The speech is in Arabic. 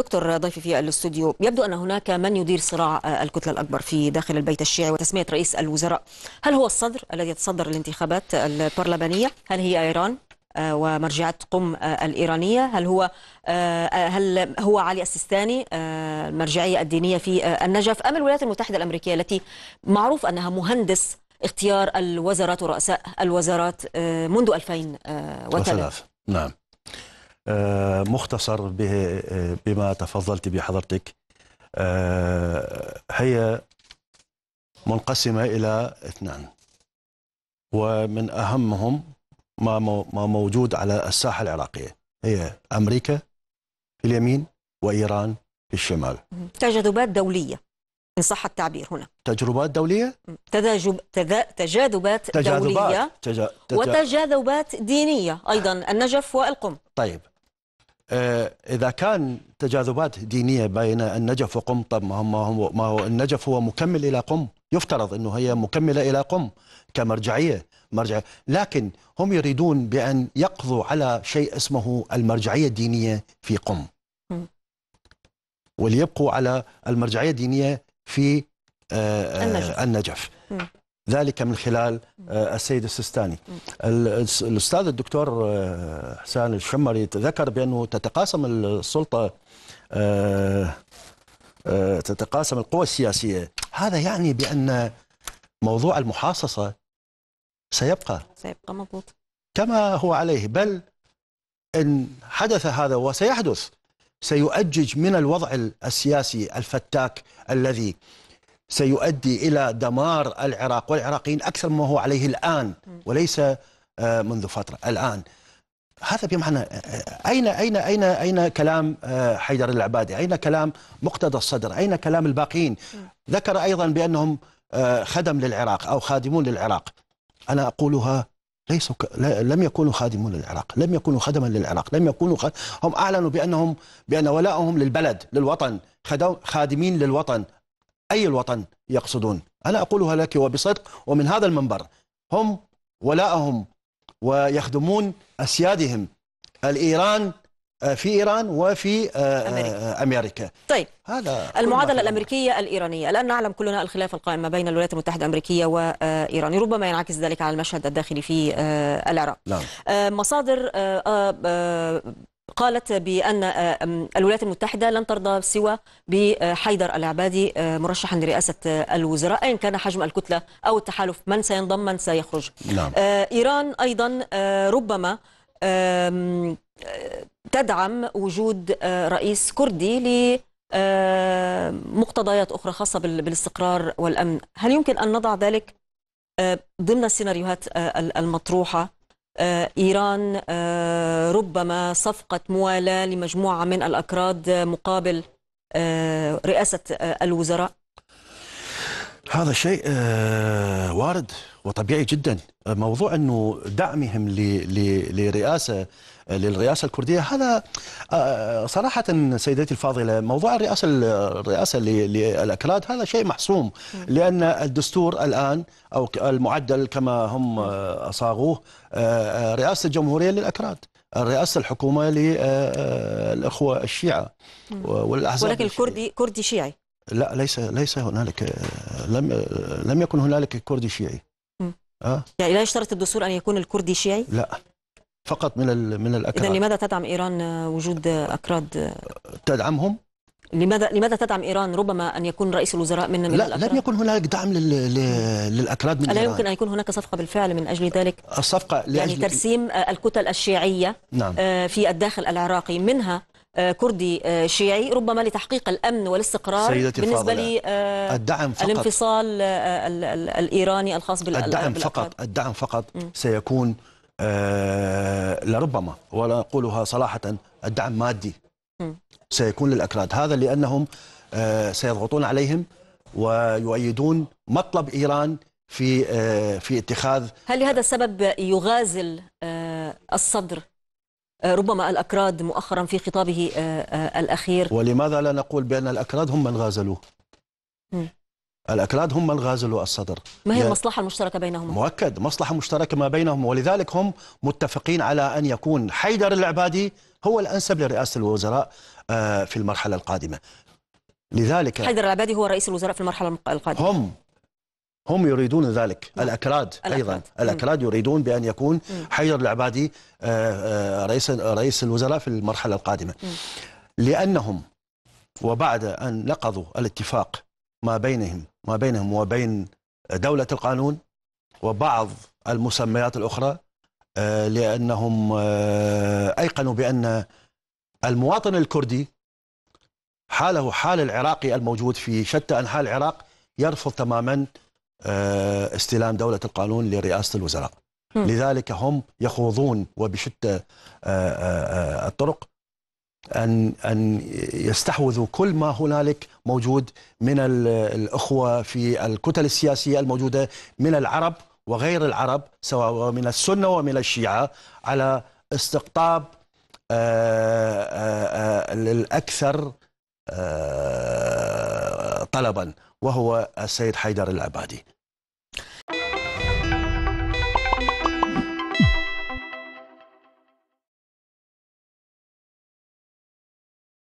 دكتور ضيفي في الاستوديو يبدو أن هناك من يدير صراع آه، الكتلة الأكبر في داخل البيت الشيعي وتسمية رئيس الوزراء هل هو الصدر الذي يتصدر الانتخابات البرلمانية هل هي إيران آه، ومرجعية قم آه، الإيرانية هل هو هل هو علي السيستاني المرجعية الدينية في النجف أم الولايات المتحدة الأمريكية التي معروف أنها مهندس اختيار الوزارات ورؤساء الوزارات منذ 2003 نعم آه، مختصر آه، بما تفضلت بحضرتك آه، هي منقسمة إلى اثنان ومن أهمهم ما ما موجود على الساحة العراقية هي أمريكا في اليمين وإيران في الشمال تجاذبات دولية إن صح التعبير هنا تجربات دولية تجاذب تجاذبات دولية تجا... تجا... وتجاذبات دينية أيضا النجف والقم طيب آه، اذا كان تجاذبات دينيه بين النجف وقم طب ما هو ما هو النجف هو مكمل الى قم يفترض انه هي مكمله الى قم كمرجعيه مرجع لكن هم يريدون بان يقضوا على شيء اسمه المرجعيه الدينيه في قم وليبقوا على المرجعيه الدينيه في آه، آه، النجف, النجف. ذلك من خلال آه، السيد السيستاني الأستاذ الدكتور آه، حسان الشمري ذكر بأنه تتقاسم السلطة آه، تتقاسم القوى السياسية هذا يعني بأن موضوع المحاصصة سيبقى سيبقى مضبوط كما هو عليه بل إن حدث هذا وسيحدث سيؤجج من الوضع السياسي الفتاك الذي سيؤدي الى دمار العراق والعراقيين اكثر مما هو عليه الان وليس آه، منذ فتره الان هذا بمعنى آه، اين اين اين اين كلام آه، حيدر العبادي؟ اين كلام مقتدى الصدر؟ اين كلام الباقيين؟ ذكر ايضا بانهم خدم للعراق او خادمون للعراق. انا اقولها ليسوا ك... لم يكونوا خادمون للعراق، لم يكونوا خدما للعراق، لم يكونوا خ... هم اعلنوا بانهم بان ولائهم للبلد، للوطن، خادمين للوطن، أي الوطن يقصدون أنا أقولها لك وبصدق ومن هذا المنبر هم ولاءهم ويخدمون أسيادهم الإيران آه، في ايران وفي آه، امريكا, آه، أمريكا. طيب هذا المعادله الامريكيه الايرانيه الان نعلم كلنا الخلاف القائم ما بين الولايات المتحده الامريكيه وايران ربما ينعكس ذلك على المشهد الداخلي في العراق نعم. مصادر قالت بأن آه، الولايات المتحدة لن ترضى سوى بحيدر العبادي آه، مرشحا لرئاسة آه، الوزراء ايا كان حجم الكتلة أو التحالف من سينضم من سيخرج نعم. إيران أيضا ربما تدعم وجود رئيس كردي ل مقتضيات أخرى خاصة بالاستقرار والأمن هل يمكن أن نضع ذلك ضمن السيناريوهات المطروحة آه، إيران آه، ربما صفقة موالاة لمجموعة من الأكراد مقابل آه، رئاسة الوزراء هذا شيء آه، وارد وطبيعي جدا آه، موضوع انه دعمهم لرئاسه آه، للرئاسه الكرديه هذا صراحه سيدتي الفاضله موضوع الرئاسه الرئاسه للاكراد هذا شيء محسوم لان الدستور الان او المعدل كما هم صاغوه رئاسه الجمهوريه للاكراد رئاسه الحكومه للاخوه الشيعه والاحزاب ولكن الكردي كردي شيعي لا ليس ليس هنالك لم لم يكن هنالك كردي شيعي آه. يعني لا يشترط الدستور ان يكون الكردي شيعي؟ لا فقط من من الاكراد اذا لماذا تدعم ايران وجود اكراد؟ تدعمهم؟ لماذا لماذا تدعم ايران ربما ان يكون رئيس الوزراء من من لا الأكراد؟ لم يكن هنالك دعم لل... للاكراد من الا يمكن ان يكون هناك صفقه بالفعل من اجل ذلك الصفقه لأجل... يعني ترسيم الكتل الشيعيه نعم. آه، في الداخل العراقي منها آه، كردي آه، شيعي ربما لتحقيق الأمن والاستقرار سيدتي بالنسبة للانفصال آه، فقط الانفصال الإيراني الخاص بالأقرب الدعم فقط الدعم فقط سيكون لربما ولا أقولها صراحة الدعم مادي سيكون للأكراد هذا لأنهم سيضغطون عليهم ويؤيدون مطلب إيران في في اتخاذ هل لهذا السبب يغازل الصدر آه، ربما الأكراد مؤخرا في خطابه آه، آه، الأخير ولماذا لا نقول بأن الأكراد هم من غازلوه الأكراد هم من غازلوا الصدر ما هي المصلحة المشتركة بينهم؟ مؤكد مصلحة مشتركة ما بينهم ولذلك هم متفقين على أن يكون حيدر العبادي هو الأنسب لرئاسة الوزراء في المرحلة القادمة لذلك حيدر العبادي هو رئيس الوزراء في المرحلة القادمة هم هم يريدون ذلك نعم. الأكراد, الأكراد أيضا الأكراد يريدون بأن يكون حيدر العبادي آه، آه، رئيس رئيس الوزراء في المرحلة القادمة لأنهم وبعد أن نقضوا الاتفاق ما بينهم ما بينهم وبين دولة القانون وبعض المسميات الأخرى آه، لأنهم أيقنوا بأن المواطن الكردي حاله حال العراقي الموجود في شتى أنحاء العراق يرفض تماما آه، استلام دولة القانون لرئاسة الوزراء لذلك هم يخوضون وبشتى آه، آه، الطرق أن أن يستحوذوا كل ما هنالك موجود من الأخوة في الكتل السياسية الموجودة من العرب وغير العرب سواء من السنة ومن الشيعة على استقطاب الأكثر طلبا وهو السيد حيدر العبادي